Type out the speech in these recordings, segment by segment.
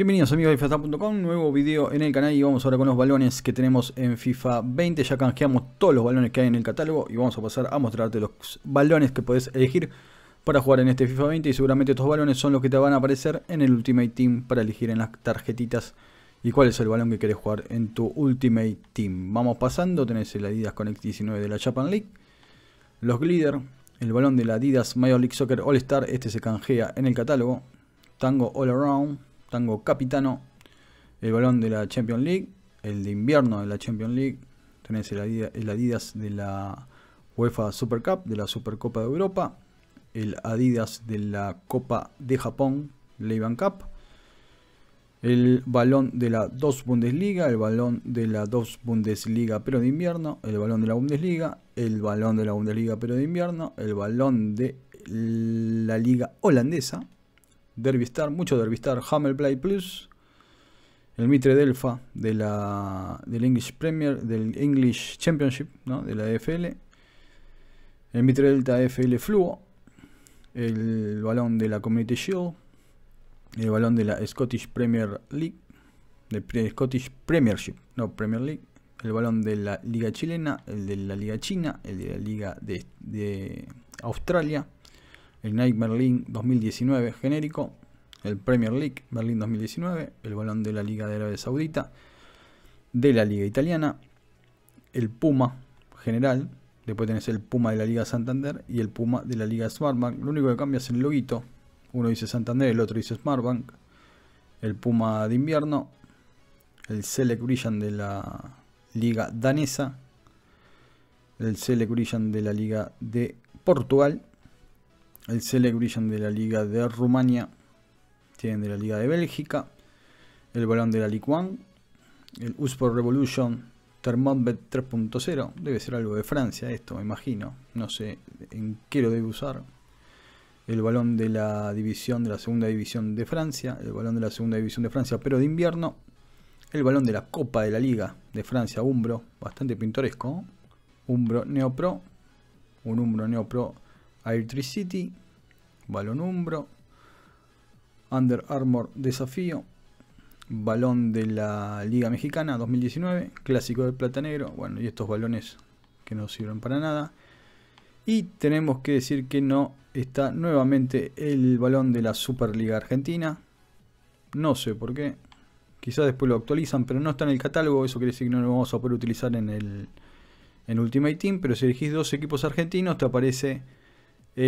Bienvenidos amigos de FIFA.com, nuevo video en el canal y vamos ahora con los balones que tenemos en FIFA 20. Ya canjeamos todos los balones que hay en el catálogo y vamos a pasar a mostrarte los balones que podés elegir para jugar en este FIFA 20 y seguramente estos balones son los que te van a aparecer en el Ultimate Team para elegir en las tarjetitas y cuál es el balón que querés jugar en tu Ultimate Team. Vamos pasando, tenés el Adidas Connect 19 de la Japan League, los Glider, el balón de la Adidas Major League Soccer All Star, este se canjea en el catálogo, Tango All Around, tango capitano, el balón de la Champions League, el de invierno de la Champions League, tenés el Adidas, de la UEFA Super Cup, de la Supercopa de Europa, el Adidas de la Copa de Japón, Leiban Cup, el balón de la 2 Bundesliga, el balón de la 2 Bundesliga pero de invierno, el balón de la Bundesliga, el balón de la Bundesliga pero de invierno, el balón de la liga holandesa, Star, mucho Derbystar, Hammerplay Plus, el Mitre Delfa de la, del English Premier, del English Championship, de la EFL, el Mitre Delta e FL Fluo, el balón de la Community Show, el balón de la Scottish Premier League, de Scottish Premiership, no Premier League, el balón de la Liga Chilena, el de la Liga China, el de la Liga de, de Australia, el Nike Berlin 2019 genérico, el Premier League Berlin 2019, el balón de la Liga de Arabia Saudita, de la Liga Italiana, el Puma general, después tenés el Puma de la Liga Santander y el Puma de la Liga Smartbank, lo único que cambia es el loguito, uno dice Santander, el otro dice Smartbank, el Puma de invierno, el Select Brilliant de la Liga Danesa, el Select Brilliant de la Liga de Portugal, el Select de la Liga de Rumania, tienen de la Liga de Bélgica, el Balón de la Ligue 1, el USPOR Revolution Thermobet 3.0, debe ser algo de Francia esto, me imagino, no sé en qué lo debe usar. El balón de la división de la segunda división de Francia, el balón de la segunda división de Francia, pero de invierno, el balón de la Copa de la Liga de Francia, Umbro, bastante pintoresco. ¿eh? Umbro PRO. un Umbro Neopro City, balón umbro, Under Armour desafío, balón de la Liga Mexicana 2019, clásico de plata negro, bueno, y estos balones que no sirven para nada. Y tenemos que decir que no está nuevamente el balón de la Superliga Argentina. No sé por qué. Quizás después lo actualizan, pero no está en el catálogo. Eso quiere decir que no lo vamos a poder utilizar en el en Ultimate Team. Pero si elegís dos equipos argentinos, te aparece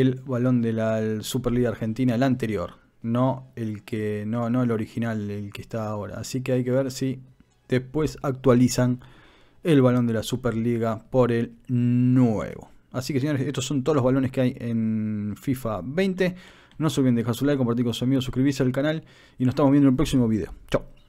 el balón de la Superliga Argentina, el anterior, no el que no no el original, el que está ahora. Así que hay que ver si después actualizan el balón de la Superliga por el nuevo. Así que señores, estos son todos los balones que hay en FIFA 20. No se olviden de dejar su like, compartir con sus amigos, suscribirse al canal y nos estamos viendo en el próximo video. Chao.